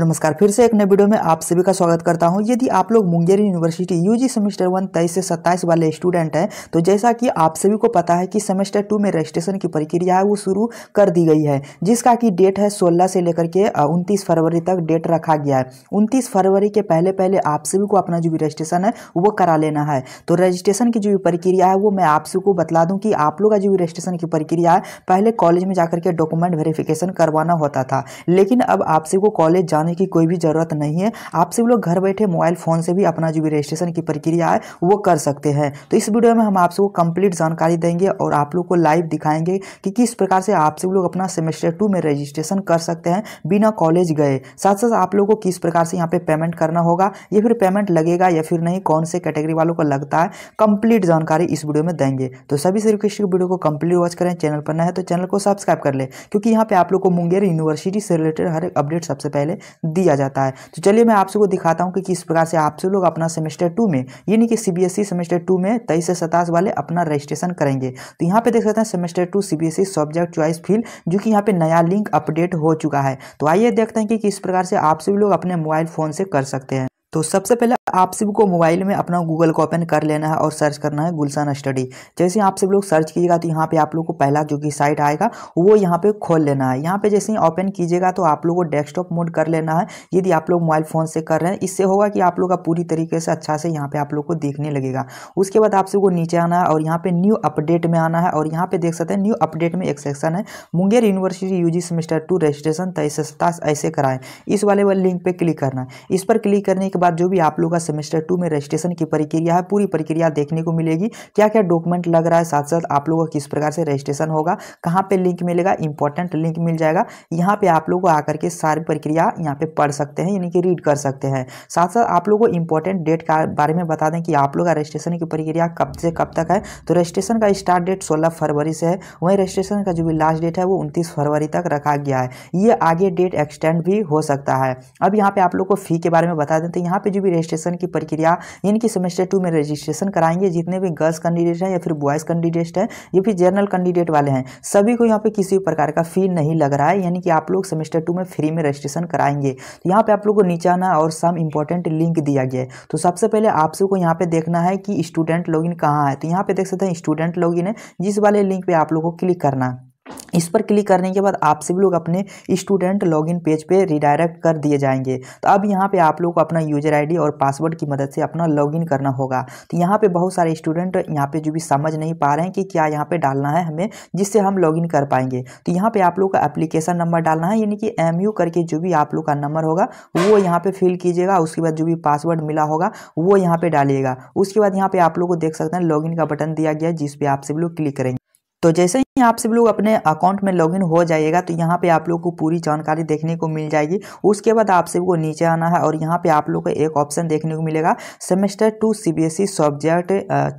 नमस्कार फिर से एक नए वीडियो में आप सभी का स्वागत करता हूं यदि आप लोग Munger university UG semester one तेईस से सत्ताईस वाले स्टूडेंट हैं तो जैसा कि आप सभी को पता है कि सेमेस्टर टू में रजिस्ट्रेशन की प्रक्रिया है वो शुरू कर दी गई है जिसका कि डेट है 16 से लेकर के उनतीस फरवरी तक डेट रखा गया है उनतीस फरवरी के पहले पहले आप सभी को अपना जो भी रजिस्ट्रेशन है वो करा लेना है तो रजिस्ट्रेशन की जो भी प्रक्रिया है वो मैं आप सभी को बतला दूँ कि आप लोग का जो भी रजिस्ट्रेशन की प्रक्रिया है पहले कॉलेज में जाकर के डॉक्यूमेंट वेरिफिकेशन करवाना होता था लेकिन अब आप सभी को कॉलेज जाने की कोई भी ज़रूरत नहीं है आप सभी लोग घर बैठे मोबाइल फ़ोन से भी अपना जो भी रजिस्ट्रेशन की प्रक्रिया है वो कर सकते हैं तो इस वीडियो में हम आप सबको कंप्लीट जानकारी देंगे और आप लोग को लाइव दिखाएंगे कि किस प्रकार से आप सभी लोग अपना सेमेस्टर टू में रजिस्ट्रेशन कर सकते हैं बिना कॉलेज गए साथ साथ आप लोग को किस प्रकार से यहाँ पे पेमेंट करना होगा या फिर पेमेंट लगेगा या फिर नहीं कौन से कैटेगरी वालों को लगता है कंप्लीट जानकारी इस वीडियो में देंगे तो सभी से रिक्वेस्ट वीडियो को कंप्लीट वॉच करें चैनल पर न है तो चैनल को सब्सक्राइब कर ले क्योंकि यहाँ पे आप लोग को मुंगेर यूनिवर्सिटी से रिलेटेड हर एक अपडेट सबसे पहले दिया जाता है तो चलिए मैं आप सबको दिखाता हूँ कि किस प्रकार से आप सब लोग अपना सेमेस्टर टू में यानी कि सीबीएसई e सेमेस्टर टू में तेईस से सताईस वाले अपना रजिस्ट्रेशन करेंगे तो यहाँ पे देख सकते हैं semester two CBSE subject choice field जो कि यहाँ पे नया लिंक अपडेट हो चुका है तो आइए देखते हैं कि किस प्रकार से आप सभी लोग अपने मोबाइल फ़ोन से कर सकते हैं तो सबसे पहले आप सब को मोबाइल में अपना गूगल को ओपन कर लेना है और सर्च करना है गुलशन स्टडी जैसे आप सब लोग सर्च कीजिएगा तो यहाँ पे आप लोग को पहला जो कि साइट आएगा वो यहाँ पे खोल लेना है यहाँ पे जैसे ही ओपन कीजिएगा तो आप लोग को डेस्कटॉप मोड कर लेना है यदि आप लोग मोबाइल फ़ोन से कर रहे हैं इससे होगा कि आप लोग का पूरी तरीके से अच्छा से यहाँ पे आप लोग को देखने लगेगा उसके बाद आप सबको नीचे आना है और यहाँ पे न्यू अपडेट में आना है और यहाँ पे देख सकते हैं न्यू अपडेट में एक सेक्शन है Munger university U semester two registration तेईस ऐसे कराएं इस वाले वाले लिंक पर क्लिक करना है इस पर क्लिक करने के बाद जो भी आप लोग होगा सेमेस्टर टू में रजिस्ट्रेशन की प्रक्रिया है पूरी प्रक्रिया देखने को मिलेगी क्या क्या डॉक्यूमेंट लग रहा है साथ साथ आप लोगों का किस प्रकार से रजिस्ट्रेशन होगा कहाँ पर लिंक मिलेगा इंपॉर्टेंट लिंक मिल जाएगा यहाँ पर आप लोग आकर के सारी प्रक्रिया यहाँ पर पढ़ सकते हैं यानी कि रीड कर सकते हैं साथ साथ आप लोग को इंपॉर्टेंट डेट का बारे में बता दें कि आप लोग का रजिस्ट्रेशन की प्रक्रिया कब से कब तक है तो रजिस्ट्रेशन का स्टार्ट डेट सोलह फरवरी से है वहीं रजिस्ट्रेशन का जो भी लास्ट डेट है वो उनतीस फरवरी तक रखा गया है ये आगे डेट एक्सटेंड भी हो सकता है अब यहाँ पे आप लोग को फ़ी के बारे में बता दें तो यहाँ पे जो भी रजिस्ट्रेशन रजिस्ट्रेशन की प्रक्रिया इनकी सेमेस्टर टू में रजिस्ट्रेशन कराएंगे जितने भी गर्ल्स कैंडिडेट हैं या फिर बॉयज़ कैंडिडेट हैं या फिर जनरल कैंडिडेट वाले हैं सभी को यहाँ पे किसी भी प्रकार का फ़ी नहीं लग रहा है यानी कि आप लोग सेमेस्टर टू में फ्री में रजिस्ट्रेशन कराएंगे तो यहाँ पे आप लोग को नीचे आना और सम इंपॉर्टेंट लिंक दिया गया है तो सबसे पहले आप सबको यहाँ पे देखना है कि स्टूडेंट लॉग इन कहाँ है तो यहाँ पे देख सकते हैं स्टूडेंट लॉग इन है जिस वाले लिंक पर आप लोग को क्लिक करना है इस पर क्लिक करने के बाद आप सभी लोग अपने स्टूडेंट लॉगिन पेज पे रिडायरेक्ट कर दिए जाएंगे तो अब यहाँ पे आप लोग को अपना यूजर आईडी और पासवर्ड की मदद से अपना लॉगिन करना होगा तो यहाँ पे बहुत सारे स्टूडेंट यहाँ पे जो भी समझ नहीं पा रहे हैं कि क्या यहाँ पे डालना है हमें जिससे हम लॉगिन कर पाएंगे तो यहाँ पर आप लोग का एप्लीकेशन नंबर डालना है यानी कि एम करके जो भी आप लोग का नंबर होगा वो यहाँ पर फिल कीजिएगा उसके बाद जो भी पासवर्ड मिला होगा वो यहाँ पर डालिएगा उसके बाद यहाँ पर आप लोग को देख सकते हैं लॉगिन का बटन दिया गया जिस पर आप सभी लोग क्लिक करेंगे तो जैसे आप सब लोग अपने अकाउंट में लॉगिन हो जाएगा तो यहाँ पे आप लोग को पूरी जानकारी देखने को मिल जाएगी उसके बाद आप सबको नीचे आना है और यहाँ पे आप लोग को एक ऑप्शन देखने को मिलेगा semester two CBSE subject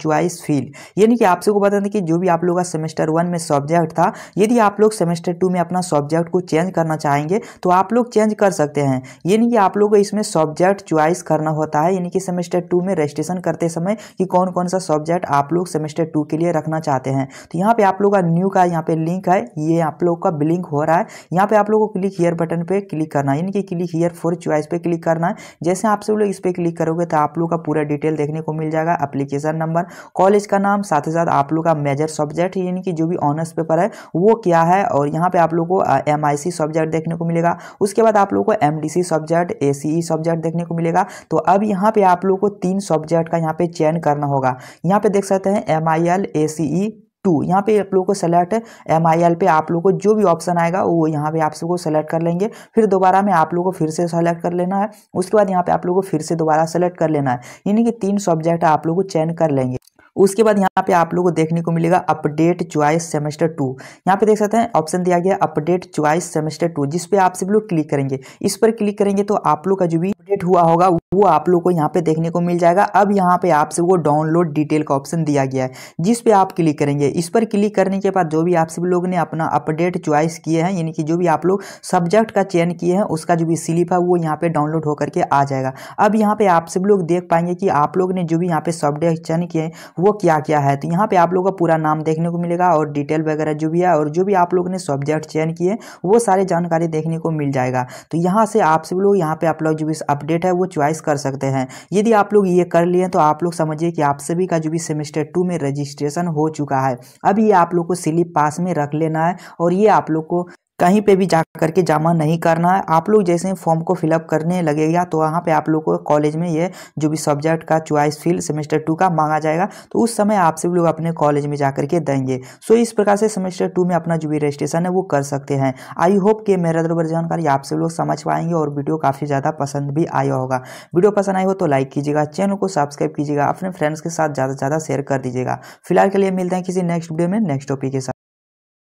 choice field यानी कि आप सबको बता दें कि जो भी आप लोग का सेमेस्टर वन में सब्जेक्ट था यदि आप लोग सेमेस्टर टू में अपना सब्जेक्ट को चेंज करना चाहेंगे तो आप लोग चेंज कर सकते हैं यानी कि आप लोग को इसमें सब्जेक्ट च्वाइस करना होता है यानी कि सेमेस्टर टू में रजिस्ट्रेशन करते समय कि कौन कौन सा सब्जेक्ट आप लोग सेमेस्टर टू के लिए रखना चाहते हैं तो यहाँ पे आप लोग का न्यू मेन्यू का यहाँ पे लिंक है ये आप लोग का ब्लिंक हो रहा है यहाँ पे आप लोगों को क्लिक हियर बटन पे क्लिक करना है यानी कि क्लिक हियर फॉर चॉइस पे क्लिक करना है जैसे आप सब लोग इस पर क्लिक करोगे तो आप लोग का पूरा डिटेल देखने को मिल जाएगा अप्लीकेशन नंबर कॉलेज का नाम साथ ही साथ आप लोग का मेजर सब्जेक्ट यानी कि जो भी ऑनर्स पेपर है वो क्या है और यहाँ पर आप लोग को एम सब्जेक्ट देखने को मिलेगा उसके बाद आप लोग को एम सब्जेक्ट ए सब्जेक्ट देखने को मिलेगा तो अब यहाँ पर आप लोग को तीन सब्जेक्ट का यहाँ पर चयन करना होगा यहाँ पर देख सकते हैं M I L A C E two यहाँ पे आप लोगों को सेलेक्ट एम आई एल पे आप लोगों को जो भी ऑप्शन आएगा वो यहाँ पे आप सबको सेलेक्ट कर लेंगे फिर दोबारा में आप लोगों को फिर से सेलेक्ट कर लेना है उसके बाद यहाँ पे आप लोगों को फिर से दोबारा सेलेक्ट कर लेना है यानी कि तीन सब्जेक्ट आप लोगों को चयन कर लेंगे उसके बाद यहाँ पे आप लोगों को देखने को मिलेगा अपडेट च्वाइस सेमेस्टर टू यहाँ पे देख सकते हैं ऑप्शन दिया गया अपडेट च्वाइस सेमेस्टर टू जिसपे आप सब लोग क्लिक करेंगे इस पर क्लिक करेंगे तो आप लोग का जो भी अपडेट हुआ होगा वो आप लोग को यहाँ पे देखने को मिल जाएगा अब यहाँ पे आपसे वो डाउनलोड डिटेल का ऑप्शन दिया गया है जिस पे आप क्लिक करेंगे इस पर क्लिक करने के बाद जो भी आप सब लोग ने अपना अपडेट च्वाइस किए हैं यानी कि जो भी आप लोग सब्जेक्ट का चयन किए हैं उसका जो भी स्लिप है वो यहाँ पे डाउनलोड होकर के आ जाएगा अब यहाँ पे आप सब लोग देख पाएंगे कि आप लोग ने जो भी यहाँ पे सब्जेक्ट चयन किए हैं वो क्या क्या है तो यहाँ पे आप लोग का पूरा नाम देखने को मिलेगा और डिटेल वगैरह जो भी है और जो भी आप लोग ने सब्जेक्ट चयन किए वो सारे जानकारी देखने को मिल जाएगा तो यहाँ से आप सब लोग यहाँ पे आप लोग जो भी अपडेट है वो च्वाइस चॉइस कर सकते हैं यदि आप लोग ये कर लिए तो आप लोग समझिए कि आप सभी का जो भी सेमेस्टर टू में रजिस्ट्रेशन हो चुका है अब ये आप लोग को स्लिप पास में रख लेना है और ये आप लोग को कहीं पे भी जा कर के जमा नहीं करना है आप लोग जैसे ही फॉर्म को फिलअप करने लगेगा तो वहाँ पे आप लोग को कॉलेज में ये जो भी सब्जेक्ट का चॉइस फील सेमेस्टर टू का मांगा जाएगा तो उस समय आप सभी लोग अपने कॉलेज में जा कर के देंगे सो इस प्रकार से सेमेस्टर टू में अपना जो भी रजिस्ट्रेशन है वो कर सकते हैं आई होप कि मेरा दरबार जानकारी आप सभी लोग समझ पाएंगे और वीडियो काफ़ी ज़्यादा पसंद भी आया होगा वीडियो पसंद आई हो तो लाइक कीजिएगा चैनल को सब्सक्राइब कीजिएगा अपने फ्रेंड्स के साथ ज़्यादा से ज़्यादा शेयर कर दीजिएगा फिलहाल के लिए मिलते हैं किसी नेक्स्ट वीडियो में नेक्स्ट टॉपिक के साथ